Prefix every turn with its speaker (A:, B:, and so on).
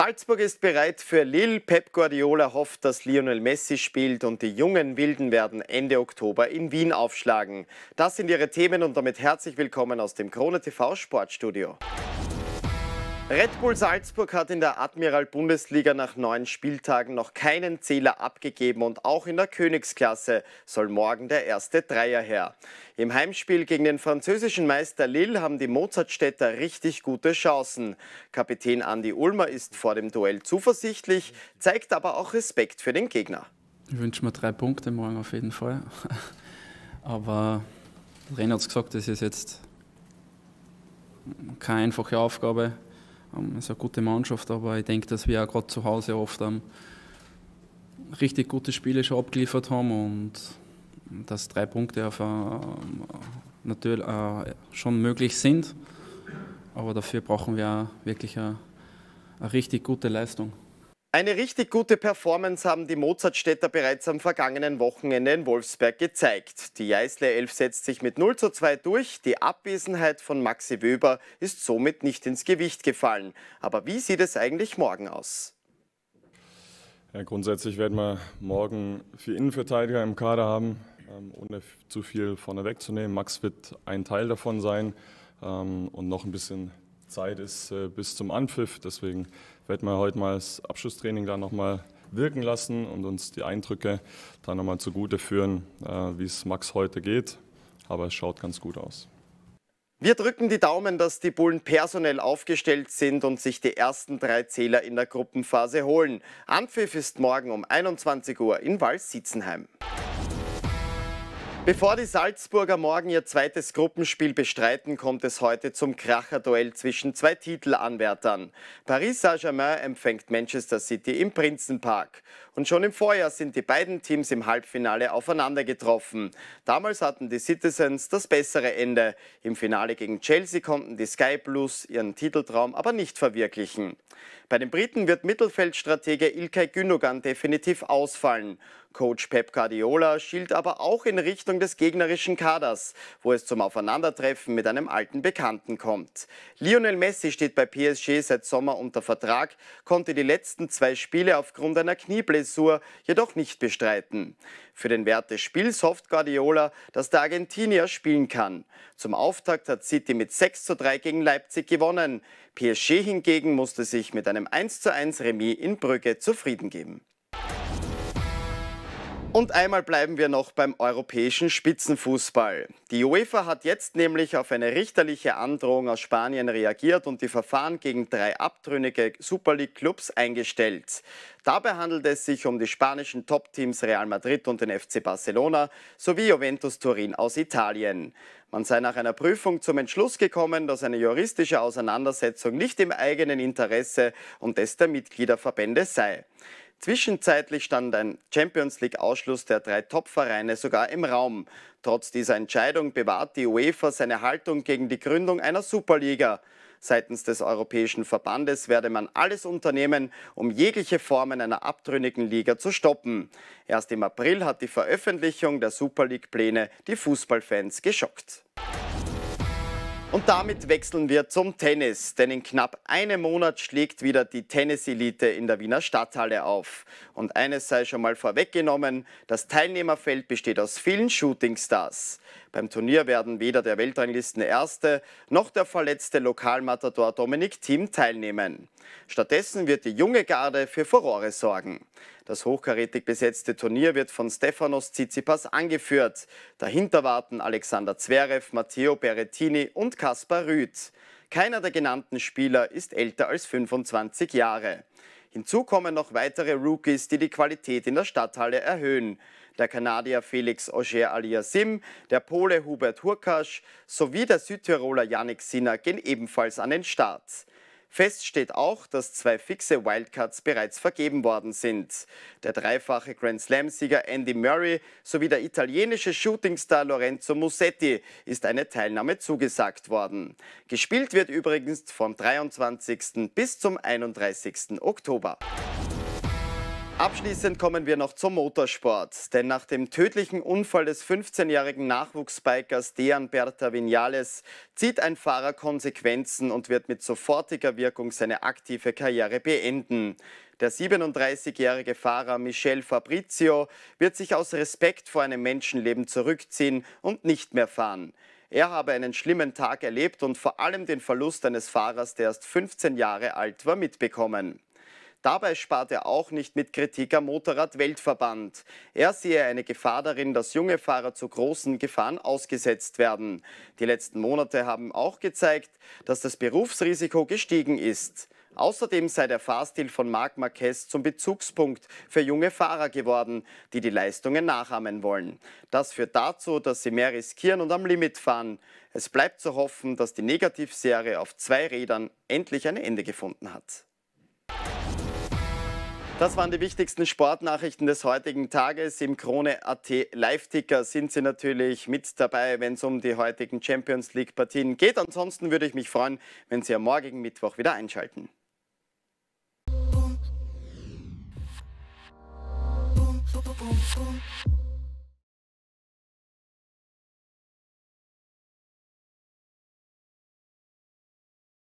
A: Salzburg ist bereit für Lille. Pep Guardiola hofft, dass Lionel Messi spielt und die jungen Wilden werden Ende Oktober in Wien aufschlagen. Das sind ihre Themen und damit herzlich willkommen aus dem Krone TV Sportstudio. Red Bull Salzburg hat in der Admiral-Bundesliga nach neun Spieltagen noch keinen Zähler abgegeben und auch in der Königsklasse soll morgen der erste Dreier her. Im Heimspiel gegen den französischen Meister Lille haben die Mozartstädter richtig gute Chancen. Kapitän Andy Ulmer ist vor dem Duell zuversichtlich, zeigt aber auch Respekt für den Gegner. Ich wünsche mir drei Punkte morgen auf jeden Fall. Aber der Trainer hat gesagt, das ist jetzt keine einfache Aufgabe. Ähm, ist eine gute Mannschaft, aber ich denke, dass wir auch gerade zu Hause oft ähm, richtig gute Spiele schon abgeliefert haben und dass drei Punkte auf, äh, natürlich äh, schon möglich sind. Aber dafür brauchen wir auch wirklich eine, eine richtig gute Leistung. Eine richtig gute Performance haben die Mozartstädter bereits am vergangenen Wochenende in Wolfsberg gezeigt. Die Jeißle 11 setzt sich mit 0 zu 2 durch. Die Abwesenheit von Maxi Wöber ist somit nicht ins Gewicht gefallen. Aber wie sieht es eigentlich morgen aus? Ja, grundsätzlich werden wir morgen vier Innenverteidiger im Kader haben, ähm, ohne zu viel vorne wegzunehmen. Max wird ein Teil davon sein ähm, und noch ein bisschen Zeit ist äh, bis zum Anpfiff. Deswegen werden wir heute mal das Abschlusstraining da nochmal wirken lassen und uns die Eindrücke da nochmal zugute führen, äh, wie es Max heute geht. Aber es schaut ganz gut aus. Wir drücken die Daumen, dass die Bullen personell aufgestellt sind und sich die ersten drei Zähler in der Gruppenphase holen. Anpfiff ist morgen um 21 Uhr in Wals-Sitzenheim. Bevor die Salzburger morgen ihr zweites Gruppenspiel bestreiten, kommt es heute zum Kracherduell zwischen zwei Titelanwärtern. Paris Saint-Germain empfängt Manchester City im Prinzenpark. Und schon im Vorjahr sind die beiden Teams im Halbfinale aufeinander getroffen. Damals hatten die Citizens das bessere Ende. Im Finale gegen Chelsea konnten die Sky Blues ihren Titeltraum aber nicht verwirklichen. Bei den Briten wird Mittelfeldstratege Ilkay Gündogan definitiv ausfallen. Coach Pep Guardiola schielt aber auch in Richtung des gegnerischen Kaders, wo es zum Aufeinandertreffen mit einem alten Bekannten kommt. Lionel Messi steht bei PSG seit Sommer unter Vertrag, konnte die letzten zwei Spiele aufgrund einer Knieblessur jedoch nicht bestreiten. Für den Wert des Spiels hofft Guardiola, dass der Argentinier spielen kann. Zum Auftakt hat City mit 6:3 gegen Leipzig gewonnen. PSG hingegen musste sich mit einem 1:1 Remis in Brügge zufrieden geben. Und einmal bleiben wir noch beim europäischen Spitzenfußball. Die UEFA hat jetzt nämlich auf eine richterliche Androhung aus Spanien reagiert und die Verfahren gegen drei abtrünnige Super League Clubs eingestellt. Dabei handelt es sich um die spanischen Top-Teams Real Madrid und den FC Barcelona sowie Juventus Turin aus Italien. Man sei nach einer Prüfung zum Entschluss gekommen, dass eine juristische Auseinandersetzung nicht im eigenen Interesse und des der Mitgliederverbände sei. Zwischenzeitlich stand ein Champions League-Ausschluss der drei Top-Vereine sogar im Raum. Trotz dieser Entscheidung bewahrt die UEFA seine Haltung gegen die Gründung einer Superliga. Seitens des Europäischen Verbandes werde man alles unternehmen, um jegliche Formen einer abtrünnigen Liga zu stoppen. Erst im April hat die Veröffentlichung der Super League-Pläne die Fußballfans geschockt. Und damit wechseln wir zum Tennis, denn in knapp einem Monat schlägt wieder die Tenniselite in der Wiener Stadthalle auf. Und eines sei schon mal vorweggenommen, das Teilnehmerfeld besteht aus vielen Shootingstars. Beim Turnier werden weder der Weltranglisten Erste noch der verletzte Lokalmatador Dominik Thiem teilnehmen. Stattdessen wird die junge Garde für Furore sorgen. Das hochkarätig besetzte Turnier wird von Stefanos Tsitsipas angeführt. Dahinter warten Alexander Zverev, Matteo Berrettini und Kaspar Rüth. Keiner der genannten Spieler ist älter als 25 Jahre. Hinzu kommen noch weitere Rookies, die die Qualität in der Stadthalle erhöhen. Der Kanadier Felix Auger Aliasim, der Pole Hubert Hurkasch sowie der Südtiroler Yannick Sinner gehen ebenfalls an den Start. Fest steht auch, dass zwei fixe Wildcards bereits vergeben worden sind. Der dreifache Grand Slam-Sieger Andy Murray sowie der italienische Shootingstar Lorenzo Musetti ist eine Teilnahme zugesagt worden. Gespielt wird übrigens vom 23. bis zum 31. Oktober. Abschließend kommen wir noch zum Motorsport, denn nach dem tödlichen Unfall des 15-jährigen Nachwuchsbikers Dean Berta Vinales zieht ein Fahrer Konsequenzen und wird mit sofortiger Wirkung seine aktive Karriere beenden. Der 37-jährige Fahrer Michel Fabrizio wird sich aus Respekt vor einem Menschenleben zurückziehen und nicht mehr fahren. Er habe einen schlimmen Tag erlebt und vor allem den Verlust eines Fahrers, der erst 15 Jahre alt war, mitbekommen. Dabei spart er auch nicht mit Kritik am Motorrad-Weltverband. Er sehe eine Gefahr darin, dass junge Fahrer zu großen Gefahren ausgesetzt werden. Die letzten Monate haben auch gezeigt, dass das Berufsrisiko gestiegen ist. Außerdem sei der Fahrstil von Marc Marquez zum Bezugspunkt für junge Fahrer geworden, die die Leistungen nachahmen wollen. Das führt dazu, dass sie mehr riskieren und am Limit fahren. Es bleibt zu hoffen, dass die Negativserie auf zwei Rädern endlich ein Ende gefunden hat. Das waren die wichtigsten Sportnachrichten des heutigen Tages. Im Krone.at Live-Ticker sind Sie natürlich mit dabei, wenn es um die heutigen Champions League-Partien geht. Ansonsten würde ich mich freuen, wenn Sie am morgigen Mittwoch wieder einschalten. Boom, boom, boom, boom.